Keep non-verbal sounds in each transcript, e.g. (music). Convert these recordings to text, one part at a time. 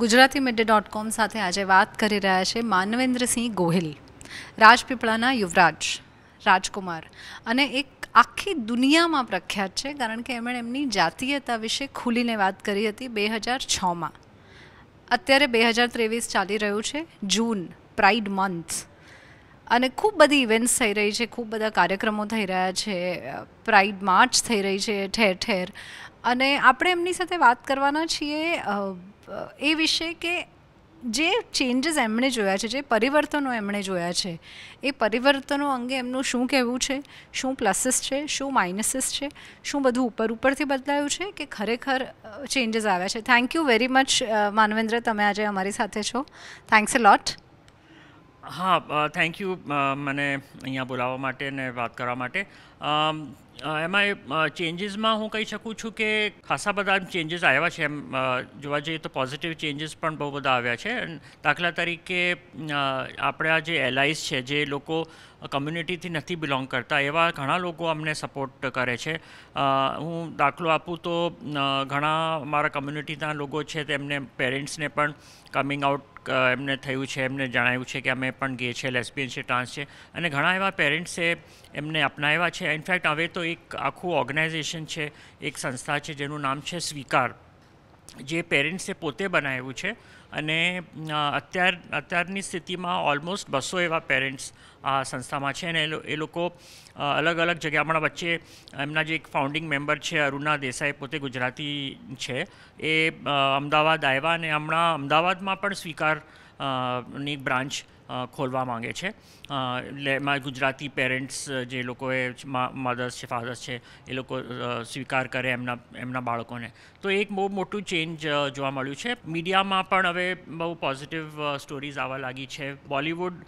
Gujarati મિડે dot com સાથે આજે વાત કરી રહ્યા છે માનવેન્દ્રસિંહ ગોહિલ રાજપીપળાના યુવરાજ રાજકુમાર અને એક આખી દુનિયામાં પ્રખ્યાત છે કારણ કે એમણે એમની જાતીયતા વિશે ખુલીને વાત કરી હતી બે હજાર છમાં અત્યારે બે હજાર ત્રેવીસ ચાલી રહ્યું છે જૂન પ્રાઇડ મંથ અને ખૂબ બધી ઇવેન્ટ્સ થઈ રહી છે ખૂબ બધા કાર્યક્રમો થઈ રહ્યા છે પ્રાઇડ માર્ચ થઈ રહી છે ઠેર ઠેર અને આપણે એમની સાથે વાત કરવાના છીએ એ વિશે કે જે ચેન્જીસ એમણે જોયા છે જે પરિવર્તનો એમણે જોયા છે એ પરિવર્તનો અંગે એમનું શું કહેવું છે શું પ્લસીસ છે શું માઇનસીસ છે શું બધું ઉપર ઉપરથી બદલાયું છે કે ખરેખર ચેન્જીસ આવ્યા છે thank you very much Manvendra તમે આજે અમારી સાથે છો થેન્ક્સ અ લોટ હા થેન્ક યુ મને અહીંયા બોલાવવા માટે અને વાત કરવા માટે એમાં ચેન્જીસમાં હું કહી શકું છું કે ખાસા બધા ચેન્જીસ આવ્યા છે એમ જોવા જઈએ તો પોઝિટિવ ચેન્જીસ પણ બહુ બધા આવ્યા છે દાખલા તરીકે આપણા જે એલઆઈસ છે જે લોકો કમ્યુનિટીથી નથી બિલોંગ કરતા એવા ઘણા લોકો અમને સપોર્ટ કરે છે હું દાખલો આપું તો ઘણા મારા કમ્યુનિટીના લોકો છે તેમને પેરેન્ટ્સને પણ કમિંગ આઉટ એમને થયું છે એમને જણાવ્યું છે કે અમે પણ ગે છે લેસ્બિયન છે ટ્રાન્સ છે અને ઘણા એવા પેરેન્ટ્સે એમને અપનાવ્યા છે ઇનફેક્ટ હવે તો એક આખું ઓર્ગેનાઇઝેશન છે એક સંસ્થા છે જેનું નામ છે સ્વીકાર જે પેરેન્ટ્સે પોતે બનાવ્યું છે અને અત્યાર અત્યારની સ્થિતિમાં ઓલમોસ્ટ બસો એવા પેરેન્ટ્સ આ સંસ્થામાં છે અને એ લોકો અલગ અલગ જગ્યા હમણાં વચ્ચે એમના જે એક ફાઉન્ડિંગ મેમ્બર છે અરુણા દેસાઈ પોતે ગુજરાતી છે એ અમદાવાદ આવ્યા અને હમણાં અમદાવાદમાં પણ સ્વીકાર ની બ્રાન્ચ ખોલવા માંગે છે એટલે એમાં ગુજરાતી પેરેન્ટ્સ જે લોકોએ મધર્સ છે ફાધર્સ છે એ લોકો સ્વીકાર કરે એમના એમના બાળકોને તો એક બહુ મોટું ચેન્જ જોવા મળ્યું છે મીડિયામાં પણ હવે બહુ પોઝિટિવ સ્ટોરીઝ આવવા લાગી છે બોલિવૂડ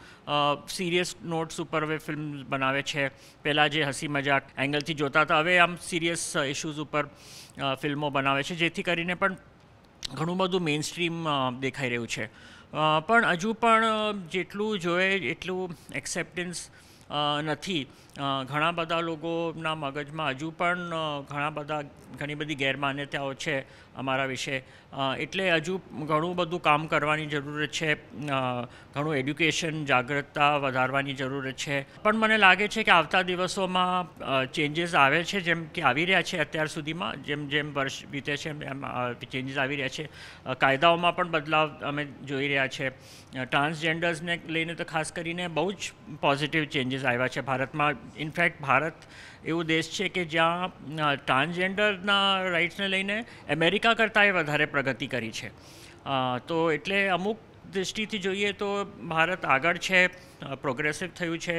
સિરિયસ નોટ્સ ઉપર હવે ફિલ્મ બનાવે છે પહેલાં જે હસી મજાક એંગલથી જોતા હતા હવે આમ સિરિયસ ઇશ્યુઝ ઉપર ફિલ્મો બનાવે છે જેથી કરીને પણ ઘણું બધું મેઇન સ્ટ્રીમ દેખાઈ રહ્યું છે પણ હજુ પણ જેટલું જોઈએ એટલું એક્સેપ્ટન્સ નથી ઘણા બધા લોકોના મગજમાં હજુ પણ ઘણા બધા ઘણી બધી ગેરમાન્યતાઓ છે અમારા વિશે એટલે હજુ ઘણું બધું કામ કરવાની જરૂર છે ઘણું એડ્યુકેશન જાગૃતતા વધારવાની જરૂર છે પણ મને લાગે છે કે આવતા દિવસોમાં ચેન્જીસ આવે છે જેમ કે આવી રહ્યા છે અત્યાર સુધીમાં જેમ જેમ વર્ષ વીતે છે એમ ચેન્જીસ આવી રહ્યા છે કાયદાઓમાં પણ બદલાવ અમે જોઈ રહ્યા છે ટ્રાન્સજેન્ડર્સને લઈને તો ખાસ કરીને બહુ જ પોઝિટિવ ચેન્જીસ આવ્યા છે ભારતમાં ઇનફેક્ટ ભારત એવો દેશ છે કે જ્યાં ટ્રાન્સજેન્ડરના રાઇટ્સને લઈને અમેરિકા કરતાં વધારે પ્રગતિ કરી છે તો એટલે અમુક દૃષ્ટિથી જોઈએ તો ભારત આગળ છે પ્રોગ્રેસિવ થયું છે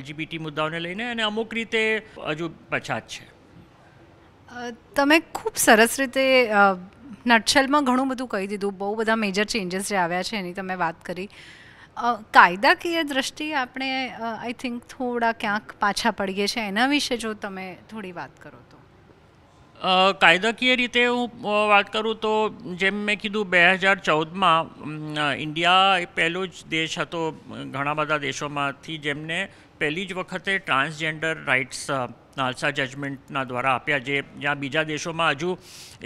એલજીબીટી મુદ્દાઓને લઈને અને અમુક રીતે હજુ પછાત છે તમે ખૂબ સરસ રીતે નટશેલમાં ઘણું બધું કહી દીધું બહુ બધા મેજર ચેન્જીસ જે આવ્યા છે એની તમે વાત કરી કાયદાકીય દ્રષ્ટિએ આપણે આઈ થિંક થોડા ક્યાંક પાછા પડીએ છીએ એના વિશે જો તમે થોડી વાત કરો તો કાયદાકીય રીતે હું વાત કરું તો જેમ મેં કીધું બે હજાર ચૌદમાં ઇન્ડિયા એ પહેલો જ દેશ હતો ઘણા બધા દેશોમાંથી જેમને પહેલી જ વખતે ટ્રાન્સજેન્ડર રાઇટ્સ ભારતના અલસા જજમેન્ટના દ્વારા આપ્યા જે જ્યાં બીજા દેશોમાં હજુ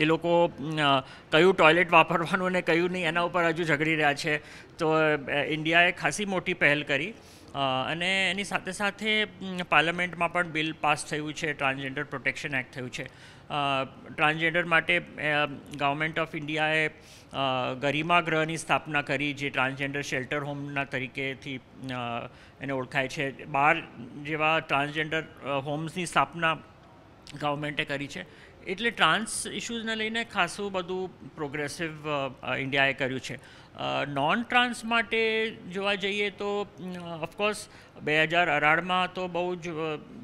એ લોકો કયું ટોયલેટ વાપરવાનું અને કયું નહીં એના ઉપર હજુ ઝઘડી રહ્યા છે તો ઇન્ડિયાએ ખાસી મોટી પહેલ કરી અને એની સાથે સાથે પાર્લામેન્ટમાં પણ બિલ પાસ થયું છે ટ્રાન્સજેન્ડર પ્રોટેક્શન એક્ટ થયું છે ટ્રાન્સજેન્ડર માટે ગવર્મેન્ટ ઓફ ઇન્ડિયાએ ગરિમા ગ્રહની સ્થાપના કરી જે ટ્રાન્સજેન્ડર શેલ્ટર હોમના તરીકેથી એને ઓળખાય છે બાર જેવા ટ્રાન્સજેન્ડર હોમ્સની સ્થાપના ગવર્મેન્ટે કરી છે એટલે ટ્રાન્સ ઇશ્યુઝને લઈને ખાસું બધું પ્રોગ્રેસિવ ઇન્ડિયાએ કર્યું છે નોન ટ્રાન્સ માટે જોવા જઈએ તો ઓફકોર્સ બે હજાર અઢારમાં તો બહુ જ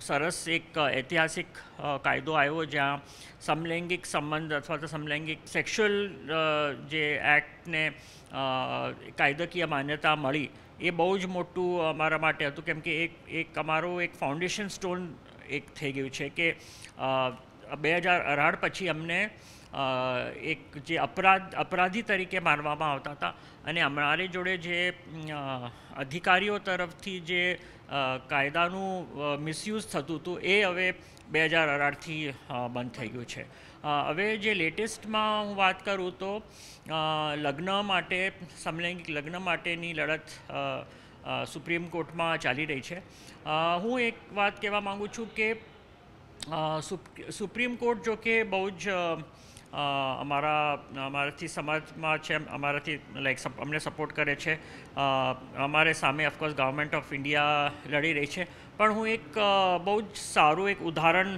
સરસ એક ઐતિહાસિક કાયદો આવ્યો જ્યાં સમલૈંગિક સંબંધ અથવા તો સમલૈંગિક સેક્સ્યુઅલ જે એક્ટને કાયદાકીય માન્યતા મળી એ બહુ જ મોટું અમારા માટે હતું કેમ કે એક એક અમારો એક ફાઉન્ડેશન સ્ટોન એક થઈ ગયું છે કે બે હજાર અઢાર પછી અમને એક જે અપરાધ અપરાધી તરીકે માનવામાં આવતા હતા અને અમારી જોડે જે અધિકારીઓ તરફથી જે કાયદાનું મિસયુઝ થતું હતું એ હવે બે હજાર અઢારથી બંધ થઈ ગયું છે હવે જે લેટેસ્ટમાં હું વાત કરું તો લગ્ન માટે સમલૈંગિક લગ્ન માટેની લડત સુપ્રીમ કોર્ટમાં ચાલી રહી છે હું એક વાત કહેવા માગું છું કે સુપ્રીમ કોર્ટ જો કે બહુ જ અમારા અમારાથી સમાજમાં છે અમારાથી લાઈક અમને સપોર્ટ કરે છે અમારે સામે ઓફકોર્સ ગવર્મેન્ટ ઓફ ઇન્ડિયા લડી રહી છે પણ હું એક બહુ જ સારું એક ઉદાહરણ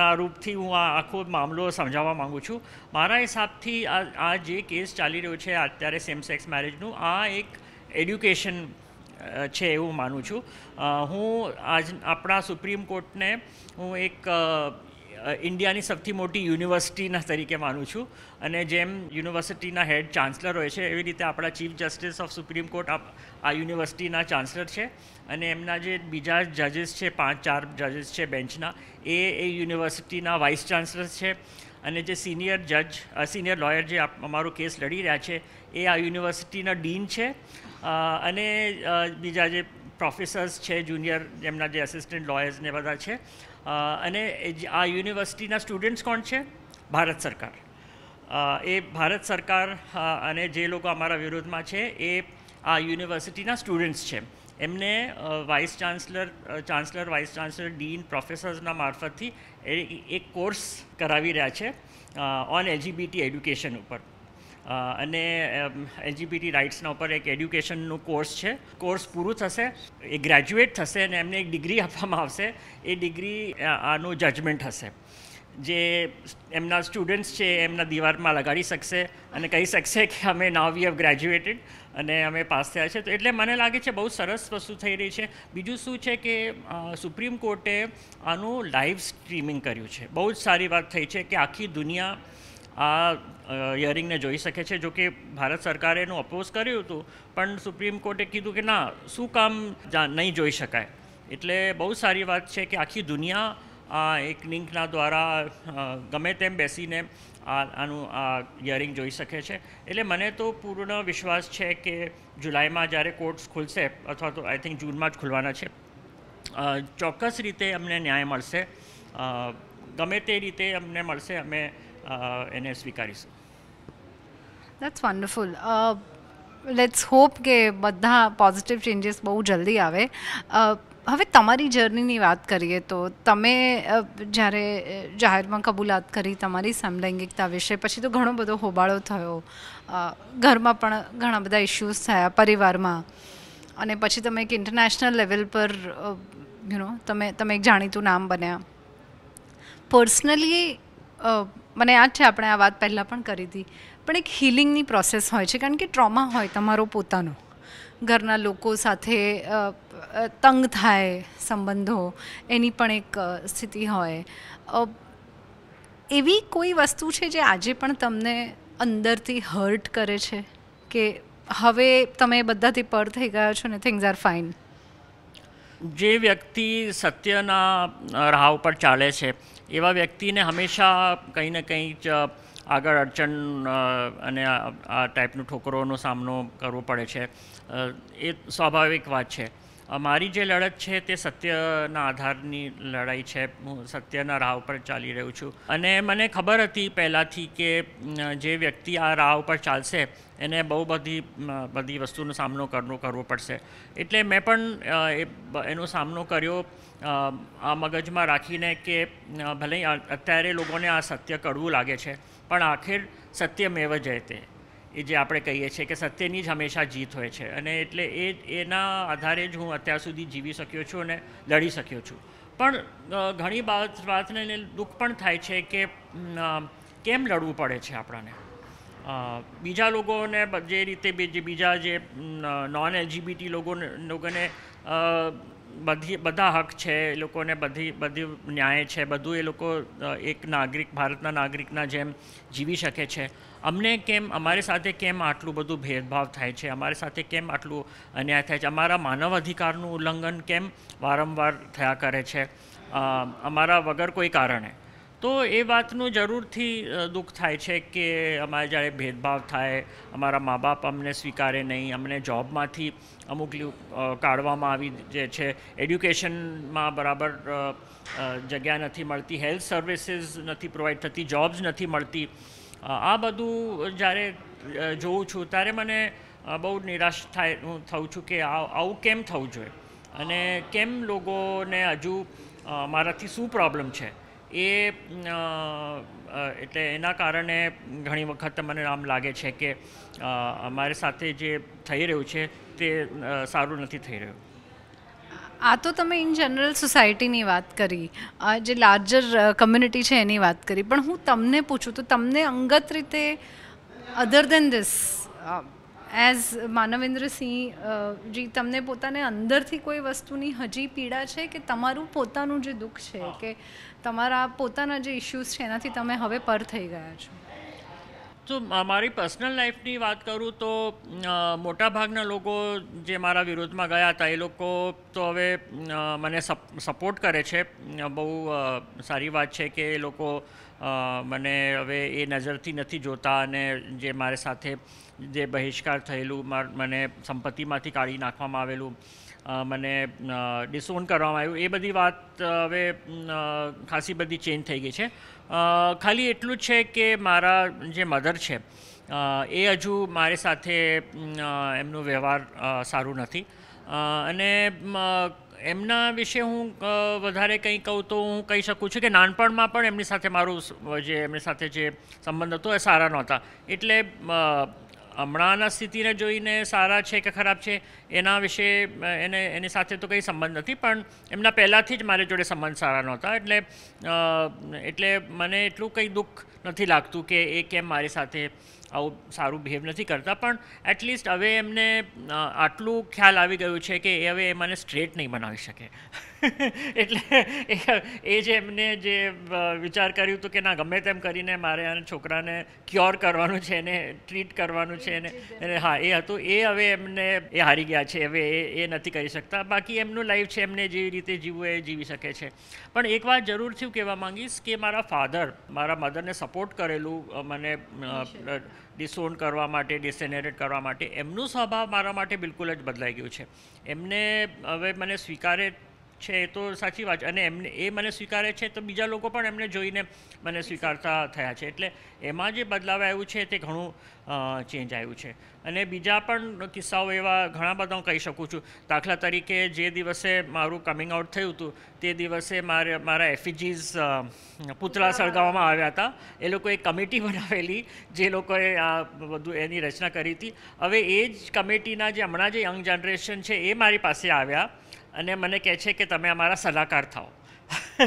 ના રૂપથી હું આ આખો મામલો સમજાવવા માગું છું મારા હિસાબથી આ જે કેસ ચાલી રહ્યો છે અત્યારે સેમ સેક્સ મેરેજનું આ એક એડ્યુકેશન છે એવું માનું છું હું આજ આપણા સુપ્રીમ કોર્ટને હું એક ઇન્ડિયાની સૌથી મોટી યુનિવર્સિટીના તરીકે માનું છું અને જેમ યુનિવર્સિટીના હેડ ચાન્સલર હોય છે એવી રીતે આપણા chief justice of supreme court આ યુનિવર્સિટીના ચાન્સલર છે અને એમના જે બીજા જજીસ છે પાંચ ચાર જજીસ છે બેન્ચના એ એ યુનિવર્સિટીના વાઇસ ચાન્સલર છે અને જે સિનિયર જજ સિનિયર લોયર જે અમારો કેસ લડી રહ્યા છે એ આ યુનિવર્સિટીના ડીન છે અને બીજા જે પ્રોફેસર્સ છે જુનિયર એમના જે અસિસ્ટન્ટ લોયર્સ ને બધા છે અને આ યુનિવર્સિટીના સ્ટુડન્ટ્સ કોણ છે ભારત સરકાર એ ભારત સરકાર અને જે લોકો અમારા વિરોધમાં છે એ આ યુનિવર્સિટીના સ્ટુડન્ટ્સ છે એમને vice chancellor chancellor vice chancellor dean પ્રોફેસર્સના મારફતથી એક કોર્સ કરાવી રહ્યા છે ઓન એલજીબીટી એજ્યુકેશન ઉપર અને એલજીબીટી રાઇટ્સના ઉપર એક એડ્યુકેશનનો કોર્સ છે કોર્સ પૂરું થશે એ ગ્રેજ્યુએટ થશે અને એમને એક ડિગ્રી આપવામાં આવશે એ ડિગ્રી આનું જજમેન્ટ હશે જે એમના સ્ટુડન્ટ્સ છે એમના દિવારમાં લગાડી શકશે અને કહી શકશે કે અમે નાવ વી હેવ ગ્રેજ્યુએટેડ અને અમે પાસ થયા છે તો એટલે મને લાગે છે બહુ સરસ વસ્તુ થઈ રહી છે બીજું શું છે કે સુપ્રીમ કોર્ટે આનું લાઈવ સ્ટ્રીમિંગ કર્યું છે બહુ જ સારી વાત થઈ છે કે આખી દુનિયા આ હિયરિંગને જોઈ શકે છે જો કે ભારત સરકારે એનું અપોઝ કર્યું હતું પણ સુપ્રીમ કોર્ટે કીધું કે ના શું કામ નહીં જોઈ શકાય એટલે બહુ સારી વાત છે કે આખી દુનિયા આ એક લિંકના દ્વારા ગમે તેમ બેસીને આ આનું આ હિયરિંગ જોઈ શકે છે એટલે મને તો પૂર્ણ વિશ્વાસ છે કે જુલાઈમાં જ્યારે કોર્ટ્સ ખુલશે અથવા તો આઈ થિંક જૂનમાં જ ખુલવાના છે ચોક્કસ રીતે અમને ન્યાય મળશે ગમે તે રીતે અમને મળશે અમે એને સ્વીકારીશું દેટ્સ વન્ડરફુલ લેટ્સ હોપ કે બધા પોઝિટિવ ચેન્જીસ બહુ જલ્દી આવે હવે તમારી જર્નીની વાત કરીએ તો તમે જ્યારે જાહેરમાં કબૂલાત કરી તમારી સમલૈંગિકતા વિશે પછી તો ઘણો બધો હોબાળો થયો ઘરમાં પણ ઘણા બધા ઇશ્યુઝ થયા પરિવારમાં અને પછી તમે એક ઇન્ટરનેશનલ લેવલ પર યુ નો તમે તમે એક જાણીતું નામ બન્યા પર્સનલી મને યાદ છે આપણે આ વાત પહેલાં પણ કરી હતી પણ એક હિલિંગની પ્રોસેસ હોય છે કારણ કે ટ્રોમા હોય તમારો પોતાનો ઘરના લોકો સાથે તંગ થાય સંબંધો એની પણ એક સ્થિતિ હોય એવી કોઈ વસ્તુ છે જે આજે પણ તમને અંદરથી હર્ટ કરે છે કે હવે તમે બધાથી પર થઈ ગયા છો ને થિંગ્સ આર ફાઇન જે વ્યક્તિ સત્યના રાહ ઉપર ચાલે છે એવા વ્યક્તિને હંમેશા કંઈ ને કંઈ જ આગળ અડચણ અને આ ટાઈપનું ઠોકરોનો સામનો કરવો પડે છે એ સ્વાભાવિક વાત છે મારી જે લડત છે તે સત્યના આધારની લડાઈ છે હું સત્યના રાહ પર ચાલી રહ્યો છું અને મને ખબર હતી પહેલાંથી કે જે વ્યક્તિ આ રાહ પર ચાલશે એને બહુ બધી બધી વસ્તુનો સામનો કરવો કરવો પડશે એટલે મેં પણ એનો સામનો કર્યો આ મગજમાં રાખીને કે ભલે અત્યારે લોકોને આ સત્ય કડવું લાગે છે પણ આખિર સત્યમેવ જયતે એ જે આપણે કહીએ છીએ કે સત્યની જ હંમેશા જીત હોય છે અને એટલે એ એના આધારે જ હું અત્યાર સુધી જીવી શક્યો છું અને લડી શક્યો છું પણ ઘણી બાબત વાતને દુઃખ પણ થાય છે કે કેમ લડવું પડે છે આપણને બીજા લોકોને જે રીતે બીજા જે નોન એલજીબીટી લોકોને લોકોને બધી બધા હક છે એ લોકોને બધી બધી ન્યાય છે બધું એ લોકો એક નાગરિક ભારતના નાગરિકના જેમ જીવી શકે છે અમને કેમ અમારી સાથે કેમ આટલું બધું ભેદભાવ થાય છે અમારી સાથે કેમ આટલું અન્યાય થાય છે અમારા માનવ અધિકારનું ઉલ્લંઘન કેમ વારંવાર થયા કરે છે અમારા વગર કોઈ કારણે તો એ વાતનું જરૂરથી દુઃખ થાય છે કે અમારે જ્યારે ભેદભાવ થાય અમારા મા બાપ અમને સ્વીકારે નહીં અમને જોબમાંથી અમુક લીવ કાઢવામાં આવી જે છે એડ્યુકેશનમાં બરાબર જગ્યા નથી મળતી હેલ્થ સર્વિસીસ નથી પ્રોવાઈડ થતી જોબ્સ નથી મળતી આ બધું જ્યારે જોઉં છું ત્યારે મને બહુ નિરાશ થાય હું થઉં છું કે આવું કેમ થવું જોઈએ અને કેમ લોકોને હજુ મારાથી શું પ્રોબ્લેમ છે એ એટલે એના કારણે ઘણી વખત મને આમ લાગે છે કે અમારી સાથે જે થઈ રહ્યું છે તે સારું નથી થઈ રહ્યું આ તો તમે ઇન જનરલ સોસાયટીની વાત કરી જે લાર્જર કમ્યુનિટી છે એની વાત કરી પણ હું તમને પૂછું તો તમને અંગત રીતે other than this as Manvendrasinh ji તમને પોતાને અંદરથી કોઈ વસ્તુની હજી પીડા છે કે તમારું પોતાનું જે દુઃખ છે કે તમારા પોતાના જે ઇશ્યુઝ છે એનાથી તમે હવે પર થઈ ગયા છો જો મારી પર્સનલ લાઈફની વાત કરું તો મોટાભાગના લોકો જે મારા વિરોધમાં ગયા હતા એ લોકો તો હવે મને સપોર્ટ કરે છે બહુ સારી વાત છે કે એ લોકો મને હવે એ નજરથી નથી જોતા અને જે મારી સાથે જે બહિષ્કાર થયેલું મને સંપત્તિમાંથી કાઢી નાખવામાં આવેલું મને ડિસઓન કરવામાં આવ્યું એ બધી વાત હવે ખાસી બધી ચેન્જ થઈ ગઈ છે ખાલી એટલું જ છે કે મારા જે મધર છે એ હજુ મારી સાથે એમનો વ્યવહાર સારું નથી અને એમના વિશે હું વધારે કંઈ કહું તો હું કહી શકું છું કે નાનપણમાં પણ એમની સાથે મારું જે એમની સાથે જે સંબંધ હતો એ સારા નહોતા એટલે હમણાંના સ્થિતિને જોઈને સારા છે કે ખરાબ છે એના વિશે એને એની સાથે તો કંઈ સંબંધ નથી પણ એમના પહેલાંથી જ મારી જોડે સંબંધ સારા નહોતા એટલે એટલે મને એટલું કંઈ દુઃખ નથી લાગતું કે એ કેમ મારી સાથે આવું સારું બિહેવ નથી કરતા પણ એટલીસ્ટ હવે એમને આટલું ખ્યાલ આવી ગયું છે કે એ હવે એ મને સ્ટ્રેટ નહીં બનાવી શકે એટલે એ જે એમને જે વિચાર કર્યું હતું કે ના ગમે તેમ કરીને મારે આને છોકરાને ક્યોર કરવાનું છે એને ટ્રીટ કરવાનું છે એને હા એ હતું એ હવે એમને એ હારી ગયા છે હવે એ એ નથી કરી શકતા બાકી એમનું લાઈફ છે એમને જેવી રીતે જીવવું એ જીવી શકે છે પણ એક વાત જરૂરથી હું કહેવા માંગીશ કે મારા ફાધર મારા મધરને સપોર્ટ કરેલું મને ડિસઓન કરવા માટે ડિસેનેરેટ કરવા માટે એમનું સ્વભાવ મારા માટે બિલકુલ જ બદલાઈ ગયું છે એમને હવે મને સ્વીકારે છે એ તો સાચી વાત અને એમને એ મને સ્વીકારે છે તો બીજા લોકો પણ એમને જોઈને મને સ્વીકારતા થયા છે એટલે એમાં જે બદલાવ આવ્યું છે તે ઘણું ચેન્જ આવ્યું છે અને બીજા પણ કિસ્સાઓ એવા ઘણા બધા હું કહી શકું છું દાખલા તરીકે જે દિવસે મારું કમિંગ આઉટ થયું હતું તે દિવસે મારે મારા એફિજીસ પુતળા સળગાવવામાં આવ્યા હતા એ લોકોએ કમિટી (laughs) બનાવેલી જે લોકોએ આ બધું એની રચના કરી હતી હવે એ જ કમિટીના જે હમણાં જે યંગ જનરેશન છે એ મારી પાસે આવ્યા અને મને કહે છે કે તમે અમારા સલાહકાર થાઓ (laughs)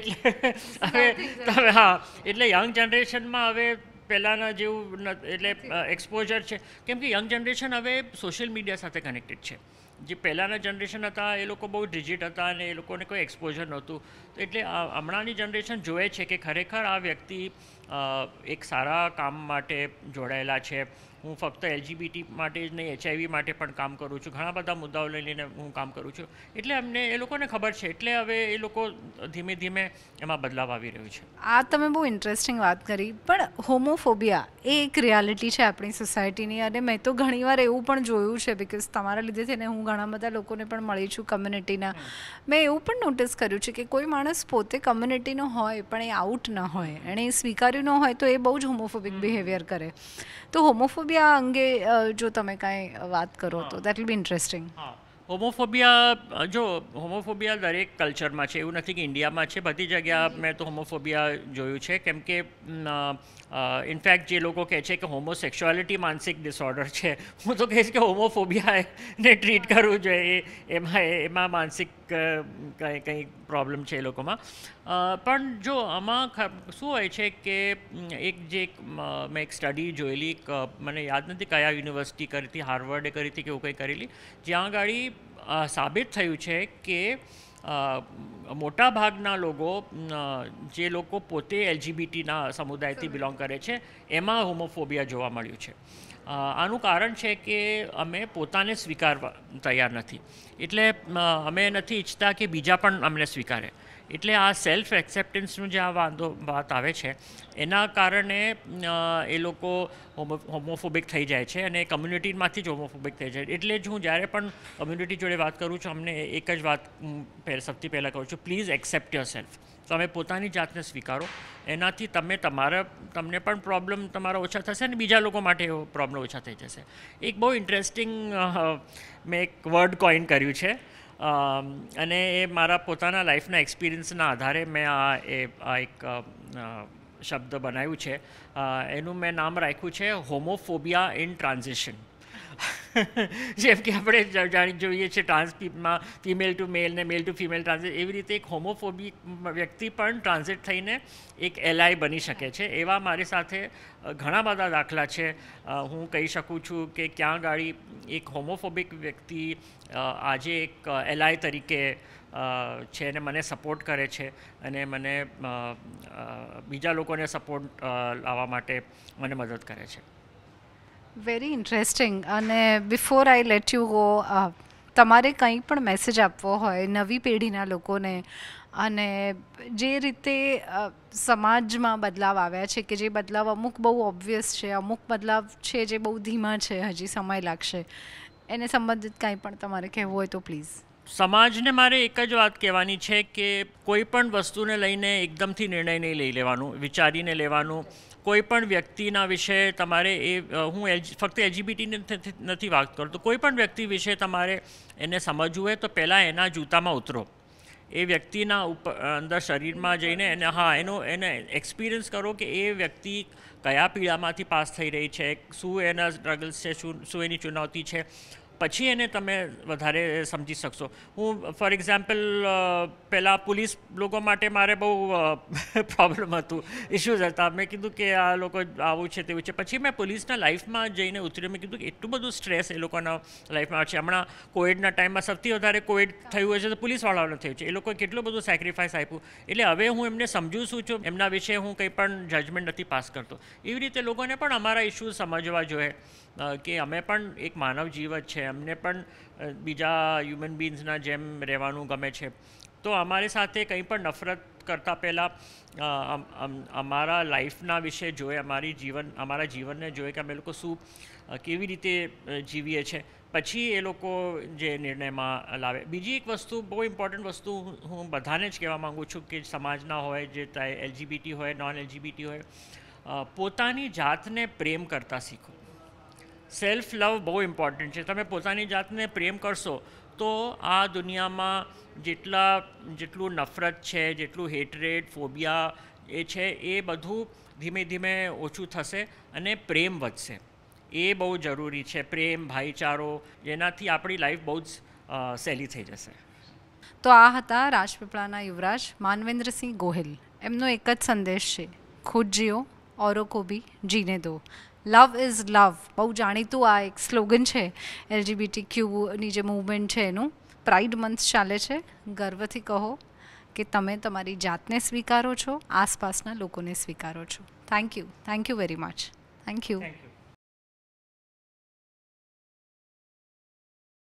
એટલે હવે તમે હા એટલે યંગ જનરેશનમાં હવે પહેલાંના જેવું એટલે એક્સપોઝર છે કેમ કે યંગ જનરેશન હવે સોશિયલ મીડિયા સાથે કનેક્ટેડ છે જે પહેલાંના જનરેશન હતા એ લોકો બહુ ડિજિટ હતા અને એ લોકોને કોઈ એક્સપોઝર નહોતું એટલે હમણાંની જનરેશન જોવે છે કે ખરેખર આ વ્યક્તિ એક સારા કામ માટે જોડાયેલા છે હું ફક્ત એલજીબીટી માટે જ નહીં એચઆઈવી માટે પણ કામ કરું છું ઘણા બધા મુદ્દાઓ લઈને હું કામ કરું છું એટલે અમને એ લોકોને ખબર છે એટલે હવે એ લોકો ધીમે ધીમે એમાં બદલાવ આવી રહ્યું છે આ તમે બહુ ઇન્ટરેસ્ટિંગ વાત કરી પણ હોમોફોબિયા એ એક રિયાલિટી છે આપણી સોસાયટીની અને મેં તો ઘણીવાર એવું પણ જોયું છે બિકોઝ તમારા લીધે થઈને હું ઘણા બધા લોકોને પણ મળી છું કમ્યુનિટીના મેં એવું પણ નોટિસ કર્યું છે કે કોઈ માણસ પોતે કમ્યુનિટીનો હોય પણ એ આઉટ ન હોય એણે સ્વીકાર્યું ન હોય તો એ બહુ જ હોમોફોબિક બિહેવિયર કરે તો હોમોફોબિક હોમોફોબિયા અંગે જો તમે કાંઈ વાત કરો તો that will be interesting homophobia જો હોમોફોબિયા દરેક કલ્ચરમાં છે એવું નથી કે ઇન્ડિયામાં છે બધી જગ્યા મેં તો હોમોફોબિયા જોયું છે કેમ કે ઇનફેક્ટ જે લોકો કહે છે કે હોમોસેક્સ્યુઆલિટી માનસિક ડિસઓર્ડર છે (laughs) હું તો કહીશ કે હોમોફોબિયાને ટ્રીટ કરવું જોઈએ એમાં એમાં માનસિક કંઈ કંઈ પ્રોબ્લેમ છે એ લોકોમાં પણ જો આમાં શું હોય છે કે એક જે એક મેં એક સ્ટડી જોયેલી એક મને યાદ નથી કયા યુનિવર્સિટી કરી હતી હાર્વર્ડે કરી હતી કે એવું કંઈ કરેલી જ્યાં આગળ સાબિત થયું છે કે મોટા ભાગના લોકો જે લોકો પોતે એલજીબીટીના સમુદાયથી બિલોંગ કરે છે એમાં હોમોફોબિયા જોવા મળ્યું છે આનું કારણ છે કે અમે પોતાને સ્વીકારવા તૈયાર નથી એટલે અમે નથી ઈચ્છતા કે બીજા પણ અમને સ્વીકારે એટલે આ સેલ્ફ એક્સેપ્ટન્સનું જે આ વાંધો વાત આવે છે એના કારણે એ લોકો હોમો હોમોફોબિક થઈ જાય છે અને કમ્યુનિટીમાંથી જ હોમોફોબિક થઈ જાય એટલે જ હું જ્યારે પણ કમ્યુનિટી જોડે વાત કરું છું અમને એક જ વાત સૌથી પહેલાં કહું છું પ્લીઝ એક્સેપ્ટ યોર સેલ્ફ તમે પોતાની જાતને સ્વીકારો એનાથી તમે તમારા તમને પણ પ્રોબ્લેમ તમારા ઓછા થશે અને બીજા લોકો માટે પ્રોબ્લેમ ઓછા થઈ જશે એક બહુ ઇન્ટરેસ્ટિંગ મેં એક વર્ડ કોઈન કર્યું છે અને એ મારા પોતાના લાઈફના એક્સપિરિયન્સના આધારે મેં આ એ આ એક શબ્દ બનાવ્યું છે એનું મેં નામ રાખ્યું છે હોમોફોબિયા ઇન ટ્રાન્ઝિશન (laughs) જેમ કે આપણે જાણી જોઈએ છીએ ટ્રાન્સમાં ફિમેલ ટુ મેલ ને મેલ ટુ ફિમેલ ટ્રાન્ઝિટ એવી રીતે એક હોમોફોબિક વ્યક્તિ પણ ટ્રાન્ઝિટ થઈને એક એલઆઈ બની શકે છે એવા મારી સાથે ઘણા બધા દાખલા છે હું કહી શકું છું કે ક્યાં ગાડી એક હોમોફોબિક વ્યક્તિ આજે એક એલઆઈ તરીકે છે ને મને સપોર્ટ કરે છે અને મને બીજા લોકોને સપોર્ટ લાવવા માટે મને મદદ કરે છે વેરી ઇન્ટરેસ્ટિંગ અને before I let you go તમારે કંઈ પણ મેસેજ આપવો હોય નવી પેઢીના લોકોને અને જે રીતે સમાજમાં બદલાવ આવ્યા છે કે જે બદલાવ અમુક બહુ ઓબ્વિયસ છે અમુક બદલાવ છે જે બહુ ધીમા છે હજી સમય લાગશે એને સંબંધિત કંઈ પણ તમારે કહેવું હોય તો પ્લીઝ સમાજને મારે એક જ વાત કહેવાની છે કે કોઈ પણ વસ્તુને લઈને એકદમથી નિર્ણય નહીં લઈ લેવાનું વિચારીને લેવાનું કોઈ પણ વ્યક્તિના વિશે તમારે એ હું ફક્ત એલજીબીટી નથી વાત કરતો કોઈ પણ વ્યક્તિ વિશે તમારે એને સમજવું હોય તો પહેલાં એના જૂતામાં ઉતરો એ વ્યક્તિના ઉપર અંદર શરીરમાં જઈને એને હા એનો એને એક્સપિરિયન્સ કરો કે એ વ્યક્તિ કયા પીડામાંથી પાસ થઈ રહી છે શું એના સ્ટ્રગલ્સ છે શું શું એની ચુનૌતી છે પછી એને તમે વધારે સમજી શકશો હું ફોર એક્ઝામ્પલ પહેલાં પોલીસ લોકો માટે મારે બહુ પ્રોબ્લેમ (laughs) હતું ઇશ્યુઝ હતા મેં કીધું કે આ લોકો આવું છે તેવું છે પછી મેં પોલીસના લાઈફમાં જઈને ઉતર્યું મેં કીધું કે એટલું બધું સ્ટ્રેસ એ લોકોના લાઈફમાં છે હમણાં કોવિડના ટાઈમમાં સૌથી વધારે કોવિડ થયું હોય છે તો પોલીસવાળાઓને થયું છે એ લોકોએ કેટલું બધું સેક્રિફાઈસ આપ્યું એટલે હવે હું એમને સમજુ છું છું એમના વિશે હું કંઈ પણ જજમેન્ટ નથી પાસ કરતો એવી રીતે લોકોને પણ અમારા ઇશ્યુઝ સમજવા જોઈએ કે અમે પણ એક માનવ જીવ જ છે એમને પણ બીજા હ્યુમન બીન્સના જેમ રહેવાનું ગમે છે તો અમારી સાથે કંઈ પણ નફરત કરતાં પહેલાં અમારા લાઈફના વિશે જોઈએ અમારી જીવન અમારા જીવનને જોઈએ કે અમે લોકો શું કેવી રીતે જીવીએ છીએ પછી એ લોકો જે નિર્ણયમાં લાવે બીજી એક વસ્તુ બહુ ઇમ્પોર્ટન્ટ વસ્તુ હું બધાને જ કહેવા માગું છું કે સમાજના હોય જે એલજીબીટી હોય નોન એલજીબીટી હોય પોતાની જાતને પ્રેમ કરતાં શીખો સેલ્ફ લવ બહુ ઇમ્પોર્ટન્ટ છે તમે પોતાની જાતને પ્રેમ કરશો તો આ દુનિયામાં જેટલા જેટલું નફરત છે જેટલું હેટરેટ ફોબિયા એ છે એ બધું ધીમે ધીમે ઓછું થશે અને પ્રેમ વધશે એ બહુ જરૂરી છે પ્રેમ ભાઈચારો જેનાથી આપણી લાઈફ બહુ જ સહેલી થઈ જશે તો આ હતા રાજપીપળાના યુવરાજ માનવેન્દ્રસિંહ ગોહિલ એમનો એક જ સંદેશ છે ખુદ જીઓ ઓરો કો જીને દો લવ ઇઝ લવ બહુ જાણીતું આ એક સ્લોગન છે એલજીબીટી ક્યુની જે મૂવમેન્ટ છે એનું પ્રાઇડ મંથ ચાલે છે ગર્વથી કહો કે તમે તમારી જાતને સ્વીકારો છો આસપાસના લોકોને સ્વીકારો છો thank you thank you very much thank you